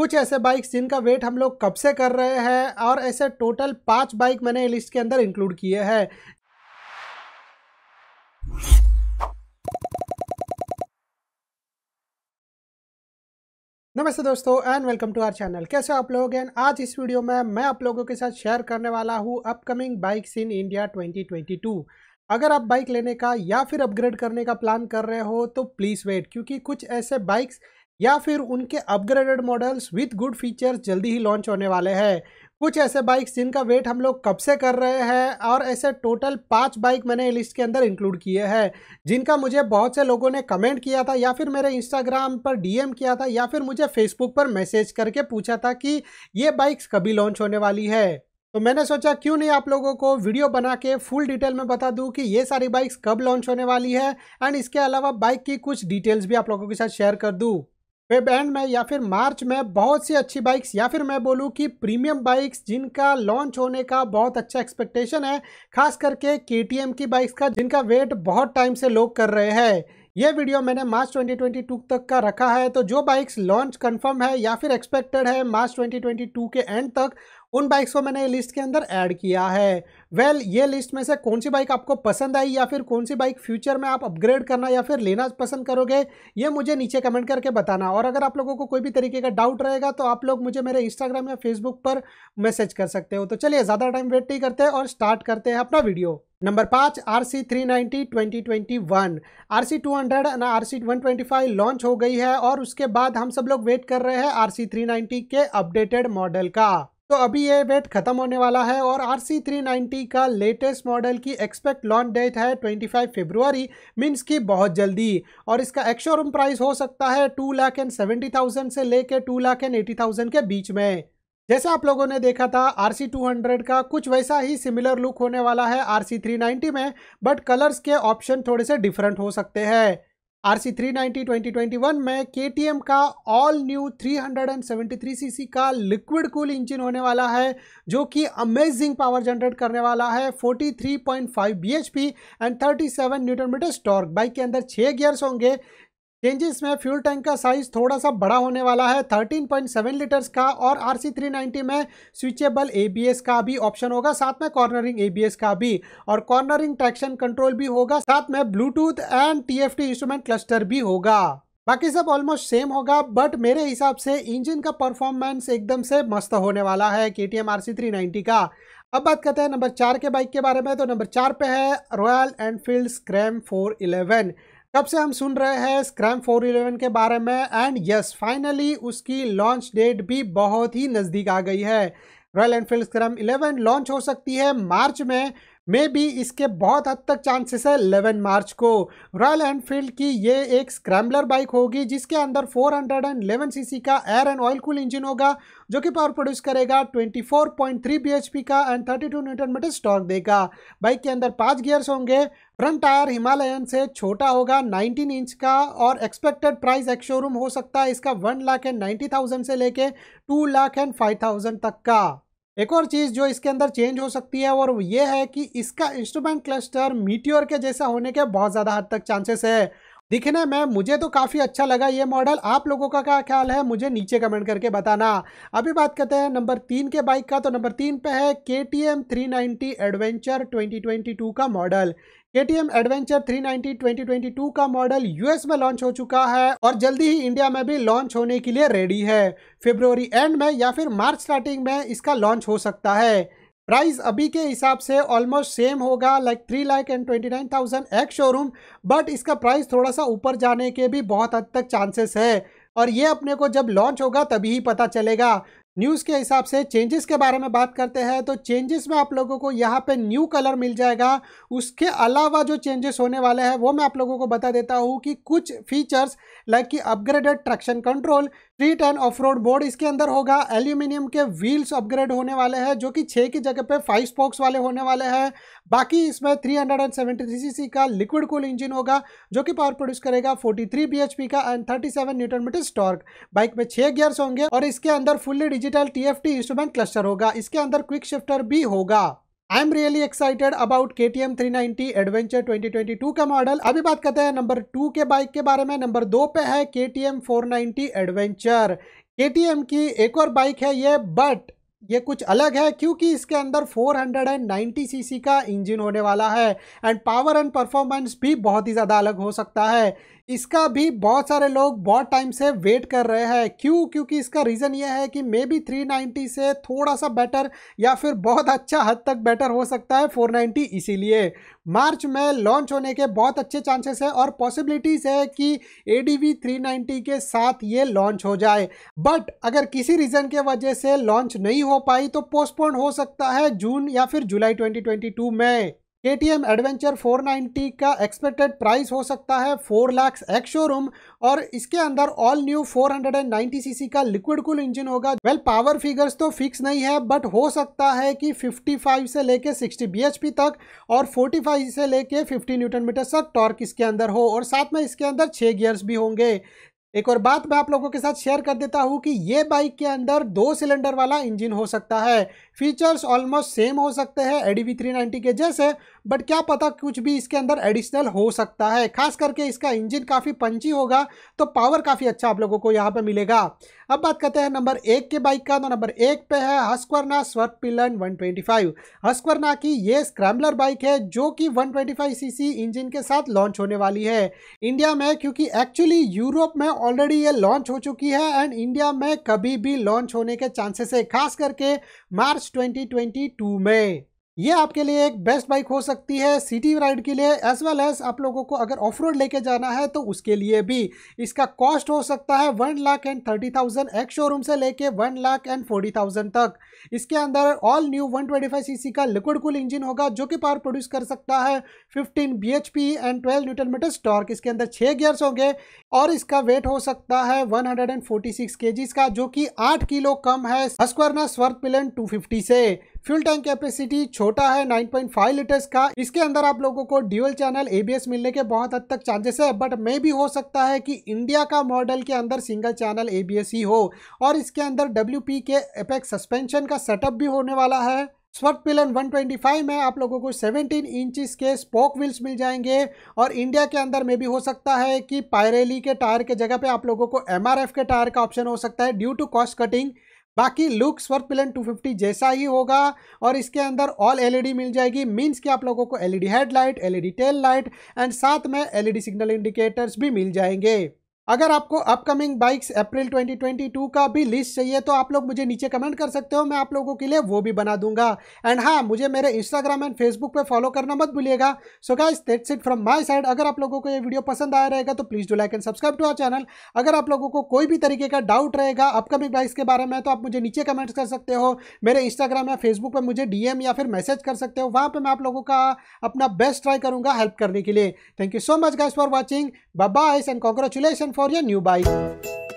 कुछ ऐसे बाइक्स जिनका वेट हम लोग कब से कर रहे हैं और ऐसे टोटल पाँच बाइक मैंने लिस्ट के अंदर इंक्लूड किए हैं नमस्ते दोस्तों and welcome to our channel कैसे आप लोग एंड आज इस वीडियो में मैं आप लोगों के साथ शेयर करने वाला हूँ अपकमिंग बाइक्स इन इंडिया 2022 अगर आप बाइक लेने का या फिर अपग्रेड करने का प्लान कर रहे हो तो प्लीज़ वेट क्योंकि कुछ ऐसे बाइक्स या फिर उनके upgraded models with good features जल्दी ही लॉन्च होने वाले हैं कुछ ऐसे बाइक्स जिनका वेट हम लोग कब से कर रहे हैं और ऐसे टोटल पाँच बाइक मैंने लिस्ट के अंदर इंक्लूड किए हैं जिनका मुझे बहुत से लोगों ने कमेंट किया था या फिर मेरे इंस्टाग्राम पर डीएम किया था या फिर मुझे फेसबुक पर मैसेज करके पूछा था कि ये बाइक्स कभी लॉन्च होने वाली है तो मैंने सोचा क्यों नहीं आप लोगों को वीडियो बना के फुल डिटेल में बता दूं कि ये सारी बाइक्स कब लॉन्च होने वाली है एंड इसके अलावा बाइक की कुछ डिटेल्स भी आप लोगों के साथ शेयर कर दूँ फेब एंड में या फिर मार्च में बहुत सी अच्छी बाइक्स या फिर मैं बोलूँ कि प्रीमियम बाइक्स जिनका लॉन्च होने का बहुत अच्छा एक्सपेक्टेशन है खास करके के की बाइक्स का जिनका वेट बहुत टाइम से लोग कर रहे हैं ये वीडियो मैंने मार्च 2022 तक का रखा है तो जो बाइक्स लॉन्च कंफर्म है या फिर एक्सपेक्टेड है मार्च 2022 के एंड तक उन बाइक्स को मैंने लिस्ट के अंदर ऐड किया है वेल well, ये लिस्ट में से कौन सी बाइक आपको पसंद आई या फिर कौन सी बाइक फ्यूचर में आप अपग्रेड करना या फिर लेना पसंद करोगे ये मुझे नीचे कमेंट करके बताना और अगर आप लोगों को कोई भी तरीके का डाउट रहेगा तो आप लोग मुझे मेरे इंस्टाग्राम या फेसबुक पर मैसेज कर सकते हो तो चलिए ज़्यादा टाइम वेट नहीं करते और स्टार्ट करते हैं अपना वीडियो नंबर पाँच R C three ninety twenty twenty one R C two hundred and R C one twenty five launch हो गई है और उसके बाद हम सब लोग वेट कर रहे हैं आर सी थ्री नाइन्टी के अपडेटेड मॉडल का तो अभी ये इवेंट खत्म होने वाला है और आर सी थ्री नाइन्टी का लेटेस्ट मॉडल की एक्सपेक्ट लॉन्च डेट है ट्वेंटी फाइव फेब्रुआरी मीन्स की बहुत जल्दी और इसका एक्शोरूम प्राइस हो सकता है two lakh and seventy thousand से लेके two lakh and eighty thousand के बीच में जैसे आप लोगों ने देखा था आर सी टू हंड्रेड का कुछ वैसा ही सिमिलर लुक होने वाला है आर सी थ्री नाइन्टी में बट कलर्स के ऑप्शन थोड़े से डिफरेंट हो सकते हैं R C three ninety twenty twenty one में के टी एम का all new three hundred and seventy three C C का लिक्विड कूल इंजिन होने वाला है जो कि अमेजिंग पावर जनरेट करने वाला है forty three point five B H P and thirty seven newton metre torque bike के अंदर छः गियर्स होंगे चेंजेस में फ्यूल टैंक का साइज थोड़ा सा बड़ा होने वाला है 13.7 लीटर्स का और आर सी थ्री नाइन्टी में स्विचेबल एबीएस का भी ऑप्शन होगा साथ में कॉर्नरिंग एबीएस का भी और कॉर्नरिंग ट्रैक्शन कंट्रोल भी होगा साथ में Bluetooth and TFT instrument cluster भी होगा बाकी सब ऑलमोस्ट सेम होगा बट मेरे हिसाब से इंजन का परफॉर्मेंस एकदम से मस्त होने वाला है K T M R C three ninety का अब बात करते हैं नंबर चार के बाइक के बारे में तो नंबर चार पे है Royal Enfield Scram four eleven कब से हम सुन रहे हैं स्क्रैम 411 के बारे में एंड यस फाइनली उसकी लॉन्च डेट भी बहुत ही नज़दीक आ गई है रॉयल एनफील्ड स्क्रैम 11 लॉन्च हो सकती है मार्च में मे भी इसके बहुत हद तक चांसेस है 11 मार्च को रॉयल एनफील्ड की ये एक स्क्रैम्बलर बाइक होगी जिसके अंदर 411 सीसी का air and oil cool engine होगा जो कि पावर प्रोड्यूस करेगा 24.3 पी का एंड 32 न्यूटन मीटर स्टॉक देगा बाइक के अंदर पांच गियर्स होंगे फ्रंट टायर हिमालयन से छोटा होगा 19 इंच का और एक्सपेक्टेड प्राइस एक शोरूम हो सकता है इसका one lakh and ninety thousand से लेके two lakh and five thousand तक का एक और चीज़ जो इसके अंदर चेंज हो सकती है और ये है कि इसका इंस्ट्रूमेंट क्लस्टर मीटियोर के जैसा होने के बहुत ज़्यादा हद तक चांसेस है दिखने में मुझे तो काफ़ी अच्छा लगा ये मॉडल आप लोगों का क्या ख्याल है मुझे नीचे कमेंट करके बताना अभी बात करते हैं नंबर तीन के बाइक का तो नंबर तीन पे है K T M three ninety adventure twenty twenty two का model K T M adventure three ninety twenty twenty two का मॉडल यूएस में लॉन्च हो चुका है और जल्दी ही इंडिया में भी लॉन्च होने के लिए रेडी है फेब्रवरी एंड में या फिर मार्च स्टार्टिंग में इसका लॉन्च हो सकता है प्राइस अभी के हिसाब से ऑलमोस्ट सेम होगा like three lakh and twenty nine thousand ex showroom but इसका प्राइस थोड़ा सा ऊपर जाने के भी बहुत हद तक चांसेस है और ये अपने को जब लॉन्च होगा तभी ही पता चलेगा न्यूज़ के हिसाब से चेंजेस के बारे में बात करते हैं तो चेंजेस में आप लोगों को यहाँ पे न्यू कलर मिल जाएगा उसके अलावा जो चेंजेस होने वाले हैं वो मैं आप लोगों को बता देता हूँ कि कुछ फीचर्स लाइक कि upgraded traction control street and off road board इसके अंदर होगा एल्यूमिनियम के व्हील्स अपग्रेड होने वाले हैं जो कि छः की जगह पे फाइव स्पोक्स वाले होने वाले हैं बाकी इसमें 373 सी का लिक्विड कूल इंजन होगा जो कि पावर प्रोड्यूस करेगा 43 पी का and 37 newton metre torque bike में छः गियर्स होंगे और इसके अंदर fully digital T instrument cluster होगा इसके अंदर क्विक शिफ्टर भी होगा I am really excited about K T M three ninety adventure twenty twenty two का मॉडल अभी बात करते हैं नंबर टू के बाइक के बारे में नंबर दो पे है K T M four ninety adventure K T M की एक और बाइक है ये बट ये कुछ अलग है क्योंकि इसके अंदर 490 सीसी का इंजन होने वाला है एंड पावर एंड परफॉर्मेंस भी बहुत ही ज़्यादा अलग हो सकता है इसका भी बहुत सारे लोग बहुत टाइम से वेट कर रहे हैं क्यों क्योंकि इसका रीज़न ये है कि मे बी 390 से थोड़ा सा बेटर या फिर बहुत अच्छा हद तक बेटर हो सकता है 490 इसीलिए मार्च में लॉन्च होने के बहुत अच्छे चांसेस है और पॉसिबिलिटीज़ है कि A D V three ninety के साथ ये लॉन्च हो जाए बट अगर किसी रीज़न के वजह से लॉन्च नहीं हो पाई तो पोस्टपोन हो सकता है जून या फिर जुलाई 2022 में के टी एम एडवेंचर 490 का एक्सपेक्टेड प्राइस हो सकता है 4 लाख एक्स शोरूम और इसके अंदर ऑल न्यू 490 सीसी का लिक्विड कूल इंजन होगा वेल पावर फिगर्स तो फिक्स नहीं है बट हो सकता है कि 55 से लेके 60 bhp तक और 45 से लेके 50 न्यूटन मीटर तक टॉर्क इसके अंदर हो और साथ में इसके अंदर छः गियर्स भी होंगे एक और बात मैं आप लोगों के साथ शेयर कर देता हूँ कि ये बाइक के अंदर दो सिलेंडर वाला इंजन हो सकता है फीचर्स ऑलमोस्ट सेम हो सकते हैं एडी वी थ्री नाइन्टी के जैसे बट क्या पता कुछ भी इसके अंदर एडिशनल हो सकता है खास करके इसका इंजन काफ़ी पंची होगा तो पावर काफ़ी अच्छा आप लोगों को यहाँ पे मिलेगा अब बात करते हैं नंबर एक के बाइक का तो नंबर एक पे है हस्कवरना स्वर्ट पिलन 125 हस्कवरना की ये स्क्रैम्बलर बाइक है जो कि 125 सीसी इंजन के साथ लॉन्च होने वाली है इंडिया में क्योंकि एक्चुअली यूरोप में ऑलरेडी ये लॉन्च हो चुकी है एंड इंडिया में कभी भी लॉन्च होने के चांसेस है खास करके मार्च 2022 में ये आपके लिए एक बेस्ट बाइक हो सकती है सिटी राइड के लिए एज वेल एज आप लोगों को अगर ऑफ रोड लेके जाना है तो उसके लिए भी इसका कॉस्ट हो सकता है one lakh and thirty thousand ex showroom से लेके one lakh and forty thousand तक इसके अंदर all new one twenty five C C का लिक्विड कूल इंजन होगा जो कि पावर प्रोड्यूस कर सकता है fifteen B H P and twelve newton metre torque इसके अंदर छः गियर्स होंगे और इसका वेट हो सकता है one hundred and forty six K Gs का जो कि आठ किलो कम है Husqvarna Svartpilen two fifty से फ्यूल टैंक कैपेसिटी छोटा है 9.5 लीटर्स का इसके अंदर आप लोगों को ड्यूअल चैनल एबीएस मिलने के बहुत हद तक चांसेस है बट मे भी हो सकता है कि इंडिया का मॉडल के अंदर सिंगल चैनल एबीएस ही हो और इसके अंदर डब्ल्यू के एपेक्स सस्पेंशन का सेटअप भी होने वाला है स्वर्ट पिलन 125 में आप लोगों को 17 इंचिस के स्पोक व्हील्स मिल जाएंगे और इंडिया के अंदर में भी हो सकता है कि पायरेली के टायर के जगह पे आप लोगों को एमआरएफ के टायर का ऑप्शन हो सकता है ड्यू टू कॉस्ट कटिंग बाकी लुक्स वर्थ पिलन 250 जैसा ही होगा और इसके अंदर ऑल एलईडी e मिल जाएगी मींस कि आप लोगों को LED headlight LED tail light and साथ में एलईडी सिग्नल इंडिकेटर्स भी मिल जाएंगे अगर आपको अपकमिंग बाइक्स अप्रैल 2022 का भी लिस्ट चाहिए तो आप लोग मुझे नीचे कमेंट कर सकते हो मैं आप लोगों के लिए वो भी बना दूंगा एंड हाँ मुझे मेरे इंस्टाग्राम एंड फेसबुक पे फॉलो करना मत भूलिएगा so guys that's it from my side अगर आप लोगों को ये वीडियो पसंद आया रहेगा तो please do like and subscribe to our channel अगर आप लोगों को कोई भी तरीके का डाउट रहेगा अपकमिंग बाइक्स के बारे में तो आप मुझे नीचे कमेंट्स कर सकते हो मेरे इंस्टाग्राम या फेसबुक पर मुझे डीएम या फिर मैसेज कर सकते हो वहाँ पर मैं आप लोगों का अपना बेस्ट ट्राई करूँगा हेल्प करने के लिए thank you so much guys for watching बाबा and congratulation for your new bike.